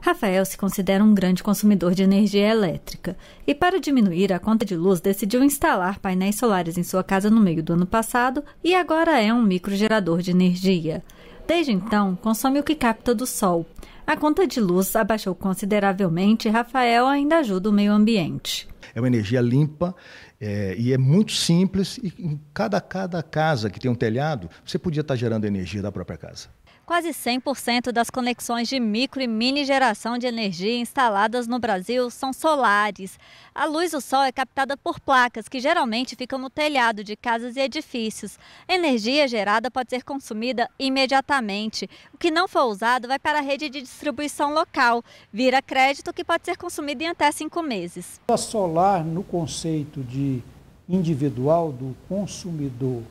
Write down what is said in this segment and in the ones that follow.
Rafael se considera um grande consumidor de energia elétrica e, para diminuir a conta de luz, decidiu instalar painéis solares em sua casa no meio do ano passado e agora é um microgerador de energia. Desde então, consome o que capta do sol. A conta de luz abaixou consideravelmente e Rafael ainda ajuda o meio ambiente. É uma energia limpa é, e é muito simples. E em cada, cada casa que tem um telhado, você podia estar tá gerando energia da própria casa quase 100% das conexões de micro e mini geração de energia instaladas no Brasil são solares. A luz do sol é captada por placas que geralmente ficam no telhado de casas e edifícios. A energia gerada pode ser consumida imediatamente. O que não for usado vai para a rede de distribuição local, vira crédito que pode ser consumido em até cinco meses. A solar, no conceito de individual do consumidor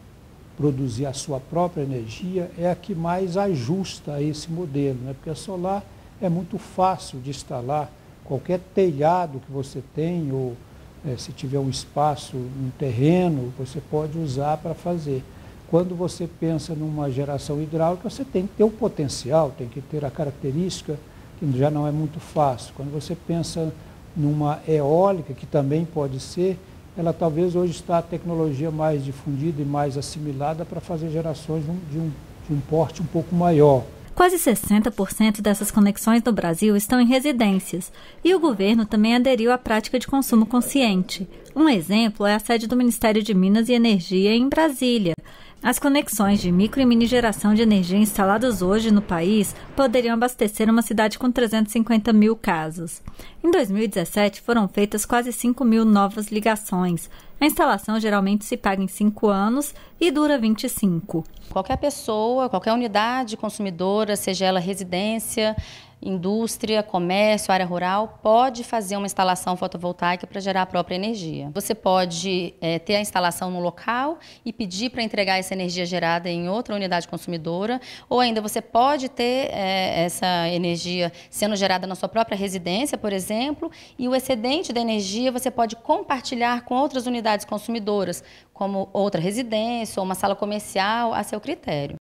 produzir a sua própria energia é a que mais ajusta a esse modelo, né? porque a solar é muito fácil de instalar. Qualquer telhado que você tem, ou é, se tiver um espaço, um terreno, você pode usar para fazer. Quando você pensa numa geração hidráulica, você tem que ter o potencial, tem que ter a característica, que já não é muito fácil. Quando você pensa numa eólica, que também pode ser, ela talvez hoje está a tecnologia mais difundida e mais assimilada para fazer gerações de um, de, um, de um porte um pouco maior. Quase 60% dessas conexões no Brasil estão em residências, e o governo também aderiu à prática de consumo consciente. Um exemplo é a sede do Ministério de Minas e Energia em Brasília, as conexões de micro e mini geração de energia instaladas hoje no país poderiam abastecer uma cidade com 350 mil casos. Em 2017, foram feitas quase 5 mil novas ligações. A instalação geralmente se paga em 5 anos e dura 25. Qualquer pessoa, qualquer unidade consumidora, seja ela residência, indústria, comércio, área rural, pode fazer uma instalação fotovoltaica para gerar a própria energia. Você pode é, ter a instalação no local e pedir para entregar essa energia gerada em outra unidade consumidora, ou ainda você pode ter é, essa energia sendo gerada na sua própria residência, por exemplo, e o excedente da energia você pode compartilhar com outras unidades consumidoras, como outra residência ou uma sala comercial, a seu critério.